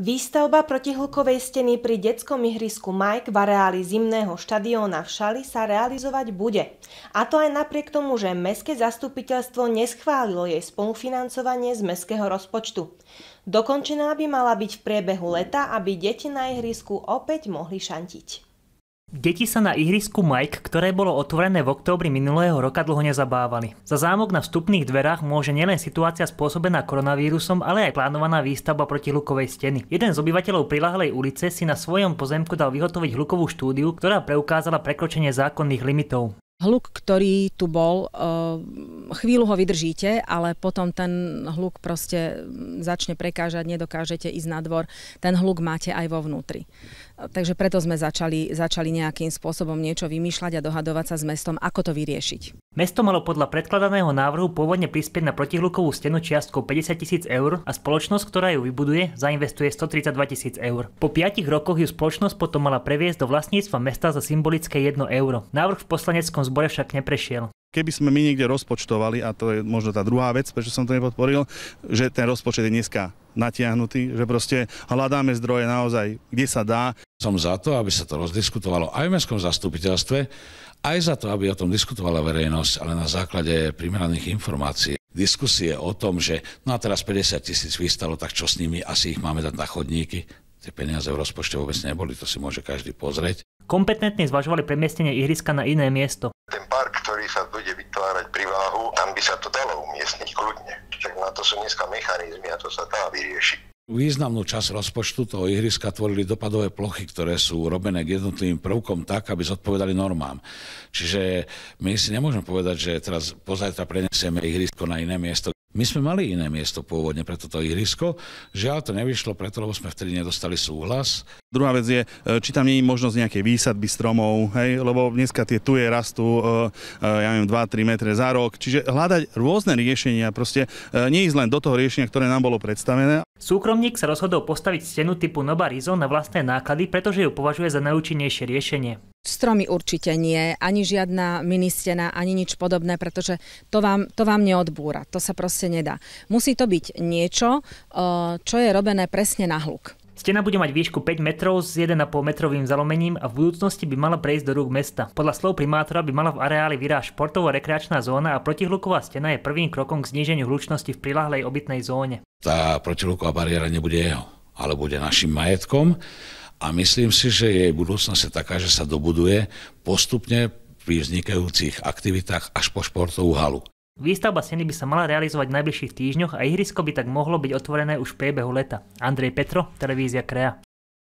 Výstavba protihlukovej steny pri detskom ihrisku Mike v areáli zimného štadióna v Šali sa realizovať bude. A to aj napriek tomu, že Mestské zastupiteľstvo neschválilo jej spolufinancovanie z mestského rozpočtu. Dokončená by mala byť v priebehu leta, aby deti na ihrisku opäť mohli šantiť. Deti sa na ihrisku Mike, ktoré bolo otvorené v októbri minulého roka, dlho nezabávali. Za zámok na vstupných dverách môže nielen situácia spôsobená koronavírusom, ale aj plánovaná výstavba proti hlukovej steny. Jeden z obyvateľov prilahlej ulice si na svojom pozemku dal vyhotoviť hlukovú štúdiu, ktorá preukázala prekročenie zákonných limitov. Hluk, ktorý tu bol, eh, chvíľu ho vydržíte, ale potom ten hluk proste mm, začne prekážať, nedokážete ísť na dvor. Ten hluk máte aj vo vnútri. Takže preto sme začali, začali nejakým spôsobom niečo vymýšľať a dohadovať sa s mestom, ako to vyriešiť. Mesto malo podľa predkladaného návrhu pôvodne prispieť na protihlukovú stenu čiastkou 50 tisíc eur a spoločnosť, ktorá ju vybuduje, zainvestuje 132 tisíc eur. Po 5 rokoch ju spoločnosť potom mala previesť do vlastníctva mesta za symbolické 1 euro. Návrh v poslaneckom zbore však neprešiel keby sme my niekde rozpočtovali, a to je možno tá druhá vec, prečo som to nepodporil, že ten rozpočet je dneska natiahnutý, že proste hľadáme zdroje naozaj, kde sa dá. Som za to, aby sa to rozdiskutovalo aj v mestskom zastupiteľstve, aj za to, aby o tom diskutovala verejnosť, ale na základe primeraných informácií. Diskusie o tom, že no a teraz 50 tisíc vystalo, tak čo s nimi, asi ich máme dať na chodníky. Tie peniaze v rozpočte vôbec neboli, to si môže každý pozrieť. Kompetentne zvažovali premiestnenie ihriska na iné miesto. Ten park, ktorý sa bude vytvárať pri váhu, tam by sa to dalo umiestniť kľudne. Však na to sú dneska mechanizmy a to sa dá vyriešiť. Významnú časť rozpočtu toho ihriska tvorili dopadové plochy, ktoré sú robené k jednotlivým prvkom tak, aby zodpovedali normám. Čiže my si nemôžeme povedať, že teraz pozajtra prenesieme ihrisko na iné miesto, my sme mali iné miesto pôvodne pre toto ihrisko. Žiaľ, to nevyšlo preto, lebo sme vtedy nedostali súhlas. Druhá vec je, e, či tam nie je možnosť nejakej výsadby stromov, hej? lebo dneska tie tuje rastú, e, e, ja neviem, 2-3 metre za rok. Čiže hľadať rôzne riešenia, proste neísť len do toho riešenia, ktoré nám bolo predstavené. Súkromník sa rozhodol postaviť stenu typu Nova na vlastné náklady, pretože ju považuje za najúčinnejšie riešenie. Stromy určite nie, ani žiadna ministena, ani nič podobné, pretože to vám, to vám neodbúra, to sa proste nedá. Musí to byť niečo, eh, čo je robené presne na hluk. Stena bude mať výšku 5 metrov s 1,5 metrovým zalomením a v budúcnosti by mala prejsť do rúk mesta. Podľa slov primátora by mala v areáli vyráž športovo-rekreačná zóna a protihluková stena je prvým krokom k zníženiu hlučnosti v prilahlej obytnej zóne. Tá protihluková bariéra nebude jeho, ale bude našim majetkom a myslím si, že jej budúcnosť je taká, že sa dobuduje postupne pri vznikajúcich aktivitách až po športovú halu. Výstavba steny by sa mala realizovať v najbližších týždňoch a ihrisko by tak mohlo byť otvorené už v priebehu leta. Andrej Petro, televízia Krea.